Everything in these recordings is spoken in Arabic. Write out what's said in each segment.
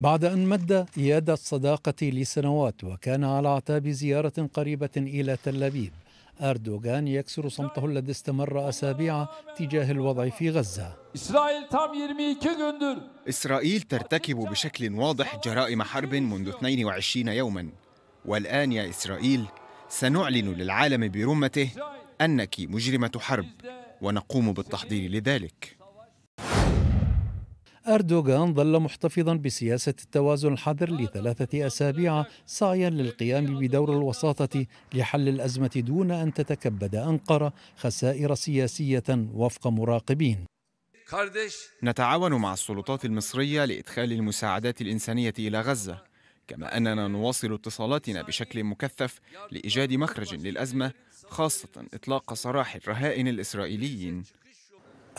بعد أن مد يد الصداقة لسنوات وكان على أعتاب زيارة قريبة إلى تل أبيب أردوغان يكسر صمته الذي استمر أسابيع تجاه الوضع في غزة إسرائيل ترتكب بشكل واضح جرائم حرب منذ 22 يوما والآن يا إسرائيل سنعلن للعالم برمته أنك مجرمة حرب ونقوم بالتحضير لذلك أردوغان ظل محتفظا بسياسة التوازن الحذر لثلاثة أسابيع سعيا للقيام بدور الوساطة لحل الأزمة دون أن تتكبد أنقرة خسائر سياسية وفق مراقبين نتعاون مع السلطات المصرية لإدخال المساعدات الإنسانية إلى غزة كما أننا نواصل اتصالاتنا بشكل مكثف لإيجاد مخرج للأزمة خاصة إطلاق سراح الرهائن الإسرائيليين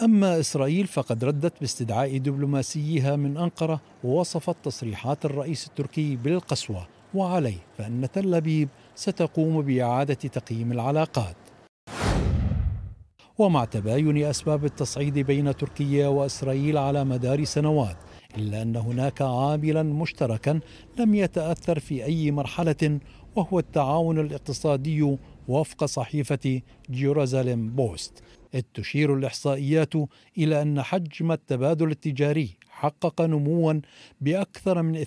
أما إسرائيل فقد ردت باستدعاء دبلوماسيها من أنقرة ووصفت تصريحات الرئيس التركي بالقسوة وعليه فإن تل أبيب ستقوم بإعادة تقييم العلاقات ومع تباين أسباب التصعيد بين تركيا وإسرائيل على مدار سنوات إلا أن هناك عاملا مشتركا لم يتأثر في أي مرحلة وهو التعاون الاقتصادي وفق صحيفة جيروزاليم بوست إذ تشير الإحصائيات إلى أن حجم التبادل التجاري حقق نموا بأكثر من 52%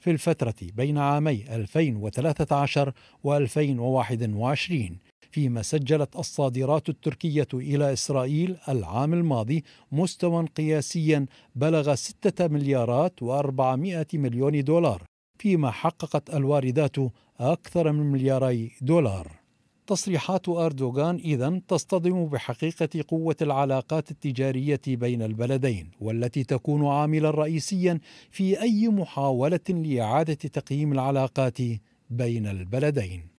في الفترة بين عامي 2013 و 2021 فيما سجلت الصادرات التركية إلى إسرائيل العام الماضي مستوى قياسيا بلغ 6 مليارات و400 مليون دولار فيما حققت الواردات أكثر من ملياري دولار تصريحات أردوغان إذن تصطدم بحقيقة قوة العلاقات التجارية بين البلدين والتي تكون عاملا رئيسيا في أي محاولة لإعادة تقييم العلاقات بين البلدين